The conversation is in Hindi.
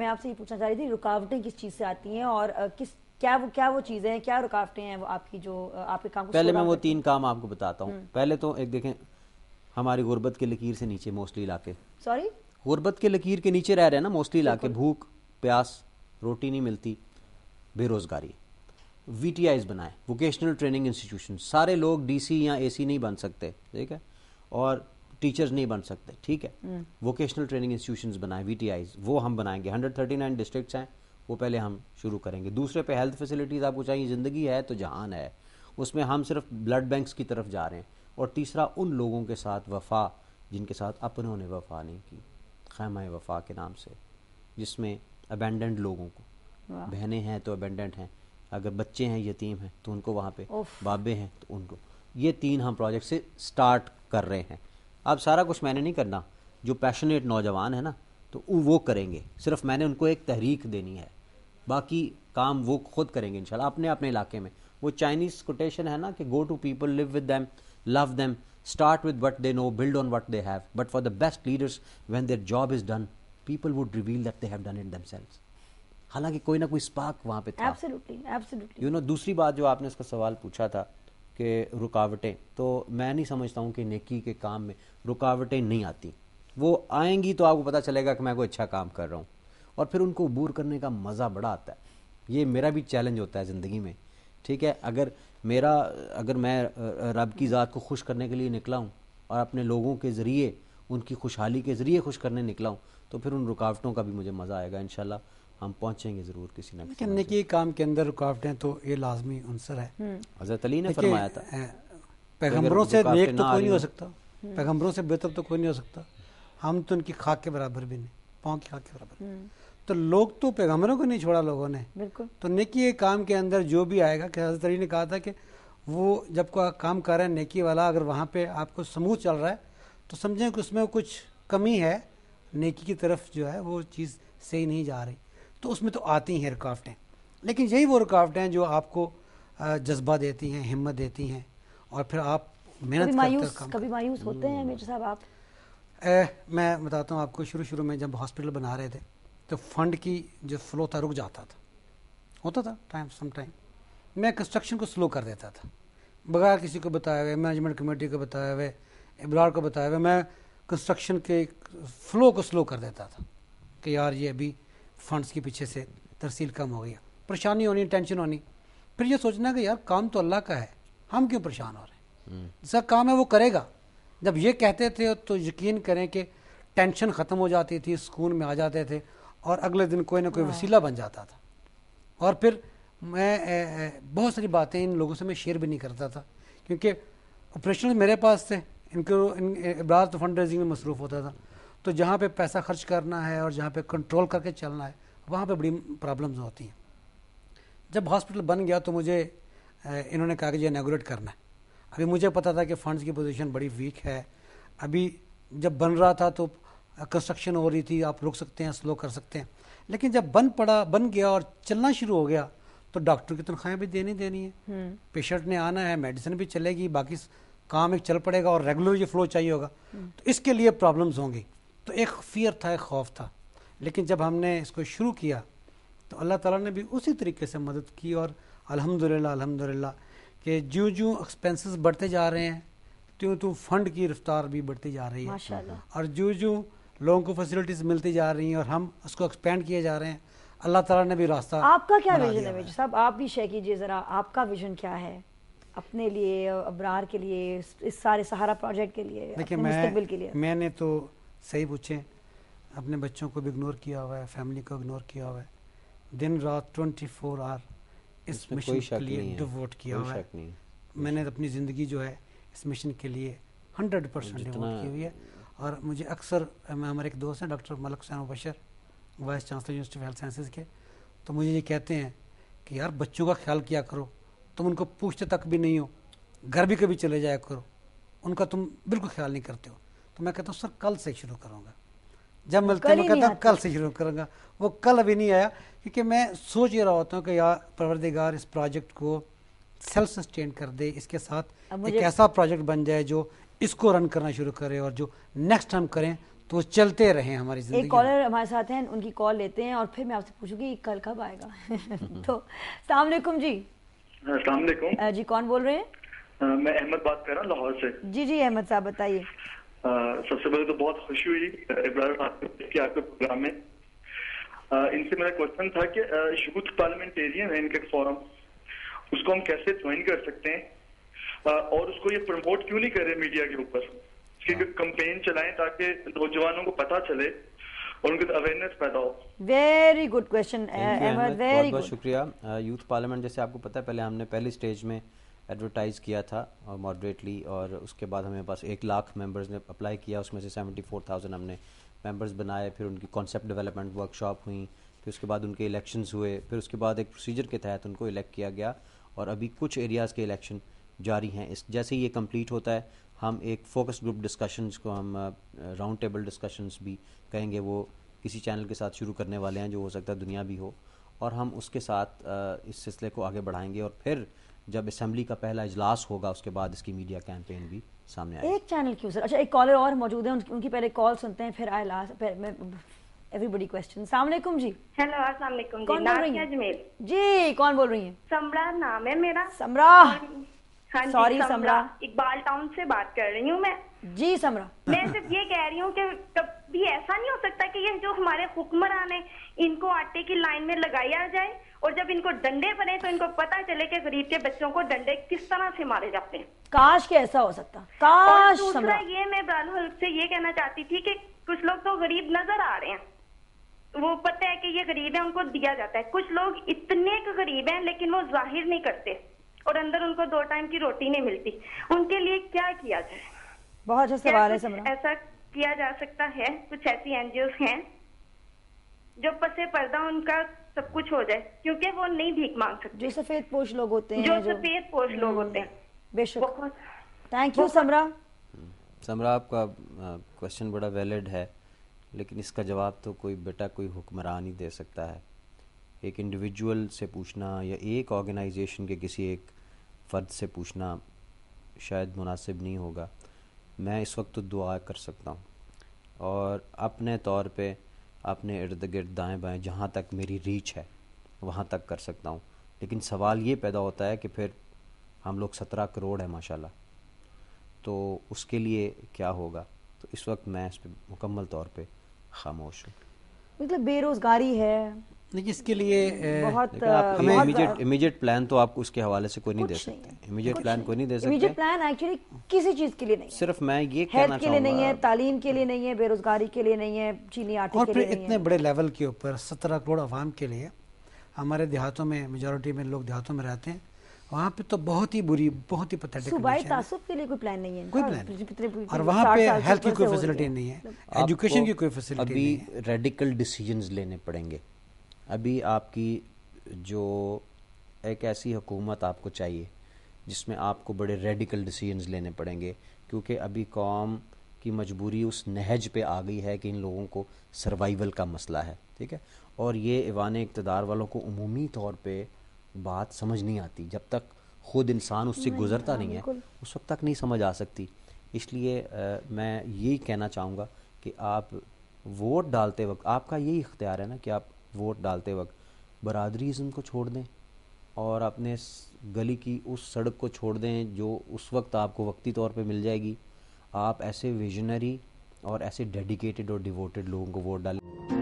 मैं आपसे ये पूछना चाह रही थी रुकावटें किस चीज़ से आती हैं और किस क्या वो क्या वो चीज़ें हैं क्या रुकावटें हैं वो आपकी जो आपके काम को पहले मैं वो तीन काम आपको बताता हूँ हम्म। पहले तो एक देखें हमारी गुर्बत के लकीर से नीचे मोस्टली इलाके सॉरी गुर्बत के लकीर के नीचे रह रहे हैं ना मोस्टली इलाके भूख प्यास रोटी नहीं मिलती बेरोज़गारी वी टी आईज बनाए वोकेशनल ट्रेनिंग इंस्टीट्यूशन सारे लोग डी सी या ए सी नहीं बन सकते ठीक है और टीचर्स नहीं बन सकते ठीक है वोकेशनल ट्रेनिंग इंस्टीट्यूशन बनाए वी टी आईज वो हम बनाएंगे हंड्रेड थर्टी नाइन डिस्ट्रिक्ट हैं वो पहले हम शुरू करेंगे दूसरे पे हेल्थ फैसिलिटीज़ आपको चाहिए ज़िंदगी है तो जहान है उसमें हम सिर्फ ब्लड बैंक्स की तरफ जा रहे हैं और तीसरा उन लोगों के साथ वफा जिनके साथ अपनों ने वफा नहीं की खैमा वफा के नाम से जिसमें अबेंडेंट लोगों को बहनें हैं तो अबेंडेंट हैं अगर बच्चे हैं यतीम हैं तो उनको वहाँ पे बाबे हैं तो उनको ये तीन हम प्रोजेक्ट से स्टार्ट कर रहे हैं अब सारा कुछ मैंने नहीं करना जो पैशनेट नौजवान है ना तो वो करेंगे सिर्फ मैंने उनको एक तहरीक देनी है बाकी काम वो खुद करेंगे इंशाल्लाह अपने अपने इलाके में वो चाइनीज़ कोटेशन है ना कि go to people live with them love them start with what they know build on what they have but for the best leaders when their job is done people would reveal that they have done it themselves हालांकि कोई ना कोई स्पार्क वहाँ पे था एब्सोल्युटली एब्सोल्युटली you know, दूसरी बात जो आपने उसका सवाल पूछा था के रुकावटें तो मैं नहीं समझता हूँ कि नेकी के काम में रुकावटें नहीं आती वो आएंगी तो आपको पता चलेगा कि मैं कोई अच्छा काम कर रहा हूँ और फिर उनको बूर करने का मज़ा बड़ा आता है ये मेरा भी चैलेंज होता है ज़िंदगी में ठीक है अगर मेरा अगर मैं रब की ज़ात को खुश करने के लिए निकला हूँ और अपने लोगों के ज़रिए उनकी खुशहाली के ज़रिए खुश करने निकला हूँ तो फिर उन रुकावटों का भी मुझे मज़ा आएगा इन हम पहुँचेंगे ज़रूर किसी ना किसी नेकी काम के अंदर रुकावटें तो ये लाजमी अंसर है हम्म। हज़रत अली ने फरमाया था पैगम्बरों से नेक तो कोई नहीं हो सकता हम्म। पैगम्बरों से बेहतर तो कोई नहीं हो सकता हम तो उनकी खाक के बराबर भी नहीं पाँव की खाक के बराबर हम्म। तो लोग तो पैगम्बरों को नहीं छोड़ा लोगों ने तो नेकी के काम के अंदर जो भी आएगा कि हजरत अली ने कहा था कि वो जब काम कर रहे हैं नेकी वाला अगर वहाँ पे आपको समूह चल रहा है तो समझें कि उसमें कुछ कमी है नेकी की तरफ जो है वो चीज़ सही नहीं जा रही तो उसमें तो आती हैं रुकावटें लेकिन यही वो रुकावटें जो आपको जज्बा देती हैं हिम्मत देती हैं और फिर आप मेहनत मायूस कभी मायूस होते हैं मेजर साहब आप ए, मैं बताता हूँ आपको शुरू शुरू में जब हॉस्पिटल बना रहे थे तो फंड की जो फ्लो था रुक जाता था होता था टाइम सम टाइम मैं कंस्ट्रक्शन को स्लो कर देता था बगैर किसी को बताए हुए मैनेजमेंट कमेटी को बताए हुए इब्रार को बताए हुए मैं कंस्ट्रक्शन के फ्लो को स्लो कर देता था कि यार ये अभी फंड्स के पीछे से तरसील कम हो गई परेशानी होनी टेंशन होनी फिर ये सोचना कि यार काम तो अल्लाह का है हम क्यों परेशान हो रहे हैं हम्म। जैसा काम है वो करेगा जब ये कहते थे तो यकीन करें कि टेंशन ख़त्म हो जाती थी सुकून में आ जाते थे और अगले दिन कोई ना कोई हाँ। वसीला बन जाता था और फिर मैं ए, ए, बहुत सारी बातें इन लोगों से मैं शेयर भी नहीं करता था क्योंकि ऑपरेशन मेरे पास थे इनको इन तो फंड रेजिंग में मसरूफ़ होता था तो जहाँ पे पैसा खर्च करना है और जहाँ पे कंट्रोल करके चलना है वहाँ पे बड़ी प्रॉब्लम्स होती हैं जब हॉस्पिटल बन गया तो मुझे इन्होंने कहा कि जो इनाग्रेट करना है अभी मुझे पता था कि फंड्स की पोजीशन बड़ी वीक है अभी जब बन रहा था तो कंस्ट्रक्शन हो रही थी आप रुक सकते हैं स्लो कर सकते हैं लेकिन जब बन पड़ा बन गया और चलना शुरू हो गया तो डॉक्टर की तनख्वाहें भी देनी देनी है पेशेंट हम्म। ने आना है मेडिसिन भी चलेगी बाकी काम एक चल पड़ेगा और रेगुलर ये फ्लो चाहिए होगा हम्म। तो इसके लिए प्रॉब्लम्स होंगी तो एक फियर था एक खौफ था लेकिन जब हमने इसको शुरू किया तो अल्लाह ताला ने भी उसी तरीके से मदद की और अल्हम्दुलिल्लाह अल्हम्दुलिल्लाह कि जो जो एक्सपेंसेस बढ़ते जा रहे हैं त्यों त्यों फंड की रफ्तार भी बढ़ती जा रही है और जो जो लोगों को फैसिलिटीज़ मिलती जा रही हैं और हम उसको एक्सपेंड किए जा रहे हैं अल्लाह ताला ने भी रास्ता आपका क्या विजन है साहब आप भी शेयर कीजिए ज़रा आपका विजन क्या है अपने लिए अबरार के लिए इस सारे सहारा प्रोजेक्ट के लिए देखिए मैं मैंने तो सही पूछें अपने बच्चों को भी इग्नोर किया हुआ है फैमिली को इग्नोर किया हुआ है दिन रात ट्वेंटी फोर आवर इस मिशन के लिए डिवोट किया हुआ है मैंने अपनी ज़िंदगी जो है इस मिशन के लिए हंड्रेड परसेंट डिवोट की हुई है और मुझे अक्सर हमारे एक दोस्त हैं डॉक्टर मलक सैन Bashar vice chancellor university health sciences के तो मुझे ये कहते हैं कि यार बच्चों का ख्याल किया करो तुम उनको पूछते तक भी नहीं हो घर भी कभी चले जाया करो उनका तुम बिल्कुल ख्याल नहीं करते हो तो मैं कहता हूँ सर कल से शुरू करूँगा जब मिलते हैं मैं कहता हूँ कल से शुरू करूँगा वो कल अभी नहीं आया क्योंकि मैं सोच ही रहा होता हूँ कि यार परवरदिगार इस प्रोजेक्ट को सेल्फ सस्टेन कर दे इसके साथ एक ऐसा प्रोजेक्ट बन जाए जो इसको रन करना शुरू करे और जो नेक्स्ट हम करें तो चलते रहे हमारी जिंदगी एक कॉलर हमारे साथ हैं उनकी कॉल लेते हैं और फिर मैं आपसे पूछूंगी कल कब आएगा तो सलाम वालेकुम जी हाँ, सलाम वालेकुम जी कौन बोल रहे हैं मैं अहमद बात कर रहा हूँ लाहौर से जी जी अहमद साहब बताइए सबसे पहले तो बहुत खुशी हुई इब्राहिम आसिफ आपके प्रोग्राम में इनसे मेरा क्वेश्चन था कि यूथ पार्लियामेंटेरियन है इनके फॉरम उसको हम कैसे ज्वाइन कर सकते हैं और उसको ये प्रमोट क्यों नहीं कर रहे मीडिया के ऊपर कंपेन हाँ। चलाएं ताकि नौजवानों को पता चले और उनके अवेयरनेस पैदा हो वेरी गुड क्वेश्चन बहुत शुक्रिया यूथ पार्लियामेंट जैसे आपको पता है पहले हमने पहले स्टेज में एडवर्टाइज़ किया था और मॉडरेटली और उसके बाद हमें पास एक लाख मेंबर्स ने अप्लाई किया उसमें से सेवेंटी फोर थाउजेंड हमने मेंबर्स बनाए फिर उनकी कॉन्सेप्ट डेवलपमेंट वर्कशॉप हुई फिर उसके बाद उनके इलेक्शंस हुए फिर उसके बाद एक प्रोसीजर के तहत उनको इलेक्ट किया गया और अभी कुछ एरियाज़ के इलेक्शन जारी हैं इस जैसे ही ये कम्प्लीट होता है हम एक फोकस ग्रुप डिस्कशंस को हम राउंड टेबल डिस्कशंस भी कहेंगे वो किसी चैनल के साथ शुरू करने वाले हैं जो हो सकता है दुनिया भी हो और हम उसके साथ इस सिलसिले को आगे बढ़ाएंगे और फिर जब असम्बली का पहला इजलास होगा उसके बाद इसकी मीडिया कैंपेन भी सामने आएगी एक चैनल क्यों सर अच्छा एक कॉलर और मौजूद है उनकी पहले कॉल सुनते हैं फिर आए लास्ट एवरीबडी क्वेश्चन सलामकुम जी हेलो अस्सलाम कौन बोल रही है जी कौन बोल रही है समरा नाम है मेरा समरा सॉरी हाँ समरा इकबाल टाउन से बात कर रही हूँ मैं जी समरा मैं सिर्फ ये कह रही हूँ कि कभी ऐसा नहीं हो सकता कि ये जो हमारे हुक्मरान है इनको आटे की लाइन में लगाया जाए और जब इनको डंडे बने तो इनको पता चले कि गरीब के बच्चों को डंडे किस तरह से मारे जाते हैं काश के ऐसा हो सकता काश दूसरा ये मैं बराल से ये कहना चाहती थी कि कुछ लोग तो गरीब नजर आ रहे हैं वो पता है कि ये गरीब है उनको दिया जाता है कुछ लोग इतने गरीब है लेकिन वो जाहिर नहीं करते और अंदर उनको दो टाइम की रोटी नहीं मिलती उनके लिए क्या किया जाए बहुत अच्छा सवाल है समरा ऐसा किया जा सकता है कुछ ऐसी एनजीओ हैं जो पसे पर्दा उनका सब कुछ हो जाए क्योंकि वो नहीं भीख मांग सकते जो सफेद पोष लोग होते हैं जो, सफेद पोष लोग हम्म, होते हैं बेशक थैंक यू समरा समरा आपका क्वेश्चन बड़ा वैलिड है लेकिन इसका जवाब तो कोई बेटा कोई हुक्मरान ही दे सकता है एक इंडिविजुअल से पूछना या एक ऑर्गेनाइजेशन के किसी एक फ़र्द से पूछना शायद मुनासिब नहीं होगा मैं इस वक्त तो दुआ कर सकता हूँ और अपने तौर पे अपने इर्द गिर्द दाएँ बाएँ जहाँ तक मेरी रीच है वहाँ तक कर सकता हूँ लेकिन सवाल ये पैदा होता है कि फिर हम लोग सत्रह करोड़ हैं माशाल्लाह तो उसके लिए क्या होगा तो इस वक्त मैं इस पर मुकम्मल तौर पर खामोश हूँ मतलब बेरोज़गारी है इसके लिए बहुत हमें प्लान तो आप उसके हवाले से कोई नहीं दे सकते इमीजिएट प्लान कोई नहीं दे सकते इमीजिएट प्लान एक्चुअली किसी चीज के लिए नहीं सिर्फ मैं ये हेल्थ के लिए नहीं है तालीम के लिए नहीं है बेरोजगारी के लिए नहीं है चीनी आटे और फिर इतने बड़े लेवल के ऊपर सत्रह करोड़ अवाम के लिए हमारे देहातों में मेजोरिटी में लोग देहातों में रहते हैं वहाँ पे तो बहुत ही बुरी बहुत ही पथेटिक के लिए कोई प्लान नहीं है कोई प्लान हाँ, और वहाँ पे हेल्थ की कोई फैसिलिटी नहीं है एजुकेशन की कोई फैसिलिटी अभी रेडिकल डिसीजंस लेने पड़ेंगे अभी आपकी जो एक ऐसी हुकूमत आपको चाहिए जिसमें आपको बड़े रेडिकल डिसीजंस लेने पड़ेंगे क्योंकि अभी कौम की मजबूरी उस नहज पे आ गई है कि इन लोगों को सर्वाइवल का मसला है ठीक है और ये ईवान इकतदार वालों को अमूमी तौर पे बात समझ नहीं आती जब तक खुद इंसान उससे गुजरता हाँ, नहीं है उस वक्त तक नहीं समझ आ सकती इसलिए आ, मैं यही कहना चाहूँगा कि आप वोट डालते वक्त आपका यही इख्तियार है ना कि आप वोट डालते वक्त बरदरीज़म को छोड़ दें और अपने गली की उस सड़क को छोड़ दें जो उस वक्त आपको वक्ती तौर पे मिल जाएगी आप ऐसे विजनरी और ऐसे डेडिकेटेड और डिवोटेड लोगों को वोट डालें